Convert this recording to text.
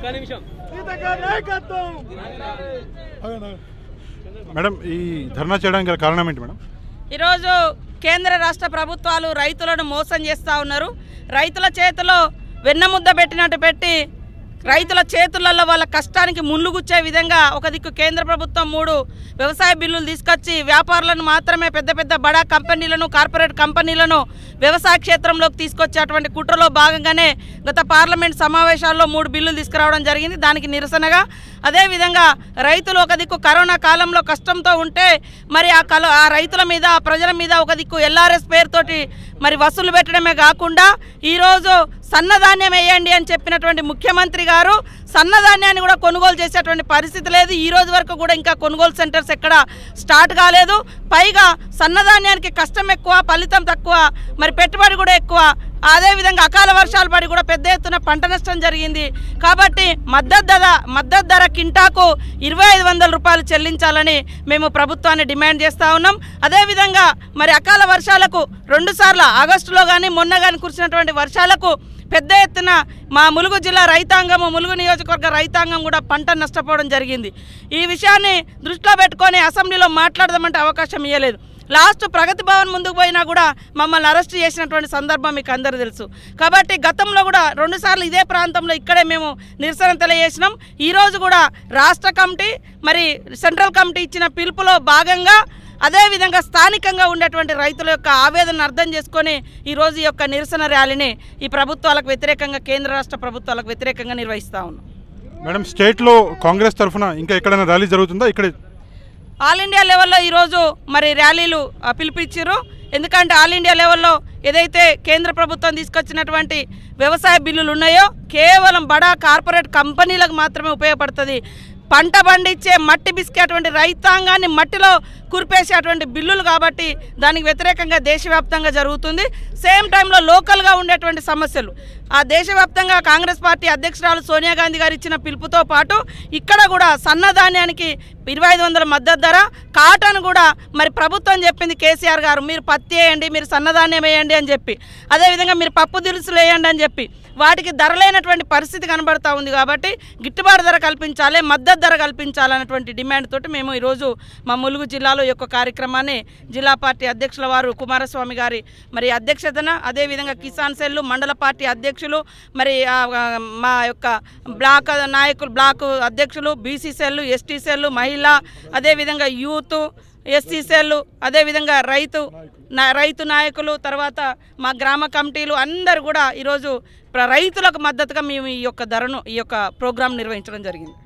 ఒక్క నిమిషం మేడం ఈ ధర్నా చేయడానికి కారణం ఏంటి మేడం ఈరోజు కేంద్ర రాష్ట్ర ప్రభుత్వాలు రైతులను మోసం చేస్తూ ఉన్నారు రైతుల చేతిలో వెన్నముద్ద పెట్టినట్టు పెట్టి రైతుల చేతులలో వాళ్ళ కష్టానికి ముళ్ళుగుచ్చే విధంగా ఒక దిక్కు కేంద్ర ప్రభుత్వం మూడు వ్యవసాయ బిల్లులు తీసుకొచ్చి వ్యాపారులను మాత్రమే పెద్ద పెద్ద బడా కంపెనీలను కార్పొరేట్ కంపెనీలను వ్యవసాయ క్షేత్రంలోకి తీసుకొచ్చేటువంటి కుట్రలో భాగంగానే గత పార్లమెంట్ సమావేశాల్లో మూడు బిల్లులు తీసుకురావడం జరిగింది దానికి నిరసనగా అదేవిధంగా రైతులు ఒక దిక్కు కరోనా కాలంలో కష్టంతో ఉంటే మరి ఆ కల ఆ రైతుల మీద ప్రజల మీద ఒక దిక్కు ఎల్ఆర్ఎస్ పేరుతోటి మరి వసూలు పెట్టడమే కాకుండా ఈరోజు సన్నధాన్యం వేయండి అని చెప్పినటువంటి ముఖ్యమంత్రి గారు సన్నధాన్యాన్ని కూడా కొనుగోలు చేసేటువంటి పరిస్థితి లేదు ఈ రోజు వరకు కూడా ఇంకా కొనుగోలు సెంటర్స్ ఎక్కడ స్టార్ట్ కాలేదు పైగా సన్నధాన్యానికి కష్టం ఎక్కువ ఫలితం తక్కువ మరి పెట్టుబడి కూడా ఎక్కువ అదేవిధంగా అకాల వర్షాలు పడి కూడా పెద్ద ఎత్తున పంట నష్టం జరిగింది కాబట్టి మద్దతు ధర మద్దతు ధర కింటాకు ఇరవై ఐదు వందల రూపాయలు చెల్లించాలని మేము ప్రభుత్వాన్ని డిమాండ్ చేస్తూ ఉన్నాం అదేవిధంగా మరి అకాల వర్షాలకు సార్లు ఆగస్టులో కానీ మొన్న కానీ కురిసినటువంటి వర్షాలకు పెద్ద ఎత్తున మా ములుగు జిల్లా రైతాంగము ములుగు నియోజకవర్గ రైతాంగం కూడా పంట నష్టపోవడం జరిగింది ఈ విషయాన్ని దృష్టిలో పెట్టుకొని అసెంబ్లీలో మాట్లాడదామంటే అవకాశం ఇవ్వలేదు లాస్ట్ ప్రగతి భవన్ ముందుకు పోయినా కూడా మమ్మల్ని అరెస్ట్ చేసినటువంటి సందర్భం మీకు అందరూ తెలుసు కాబట్టి గతంలో కూడా రెండుసార్లు ఇదే ప్రాంతంలో ఇక్కడే మేము నిరసన తెలియజేసినాం ఈరోజు కూడా రాష్ట్ర కమిటీ మరి సెంట్రల్ కమిటీ ఇచ్చిన పిలుపులో భాగంగా అదేవిధంగా స్థానికంగా ఉండేటువంటి రైతుల యొక్క ఆవేదనను అర్థం చేసుకొని ఈరోజు రోజు యొక్క నిరసన ర్యాలీని ఈ ప్రభుత్వాలకు వ్యతిరేకంగా కేంద్ర రాష్ట్ర ప్రభుత్వాలకు వ్యతిరేకంగా నిర్వహిస్తా ఉన్నాం మేడం స్టేట్లో కాంగ్రెస్ తరఫున ఇంకా ఎక్కడైనా ర్యాలీ జరుగుతుందా ఇక్కడ ఆల్ ఇండియా లెవెల్లో ఈరోజు మరి ర్యాలీలు పిలిపించారు ఎందుకంటే ఆల్ ఇండియా లెవెల్లో ఏదైతే కేంద్ర ప్రభుత్వం తీసుకొచ్చినటువంటి వ్యవసాయ బిల్లులు ఉన్నాయో కేవలం బడా కార్పొరేట్ కంపెనీలకు మాత్రమే ఉపయోగపడుతుంది పంట పండించే మట్టి బిస్కే అటువంటి రైతాంగాన్ని మట్టిలో కురిపేసేటువంటి బిల్లులు కాబట్టి దానికి వ్యతిరేకంగా దేశవ్యాప్తంగా జరుగుతుంది సేమ్ టైంలో లోకల్గా ఉండేటువంటి సమస్యలు ఆ దేశవ్యాప్తంగా కాంగ్రెస్ పార్టీ అధ్యక్షురాలు సోనియా గాంధీ గారు ఇచ్చిన పిలుపుతో పాటు ఇక్కడ కూడా సన్నధాన్యానికి ఇరవై ఐదు వందల మద్దతు ధర కాటన్ కూడా మరి ప్రభుత్వం చెప్పింది కేసీఆర్ గారు మీరు పత్తి వేయండి మీరు సన్నధాన్యం వేయండి అని చెప్పి అదేవిధంగా మీరు పప్పు దినుసులు వేయండి అని చెప్పి వాటికి లేనటువంటి పరిస్థితి కనబడుతూ ఉంది కాబట్టి గిట్టుబాటు ధర కల్పించాలి మద్దతు ధర కల్పించాలన్నటువంటి డిమాండ్ తోటి మేము ఈరోజు మా ములుగు జిల్లాలో యొక్క కార్యక్రమాన్ని జిల్లా పార్టీ అధ్యక్షుల వారు కుమారస్వామి గారి మరి అధ్యక్షతన అదేవిధంగా కిసాన్ సెల్లు మండల పార్టీ అధ్యక్ష అధ్యక్షులు మరి మా యొక్క బ్లాక్ నాయకులు బ్లాక్ అధ్యక్షులు బీసీ సెల్లు ఎస్టీ సెల్లు మహిళ అదేవిధంగా యూత్ ఎస్సీ సెల్లు అదేవిధంగా రైతు రైతు నాయకులు తర్వాత మా గ్రామ కమిటీలు అందరు కూడా ఈరోజు రైతులకు మద్దతుగా మేము ఈ యొక్క ధరను ఈ యొక్క ప్రోగ్రాం నిర్వహించడం జరిగింది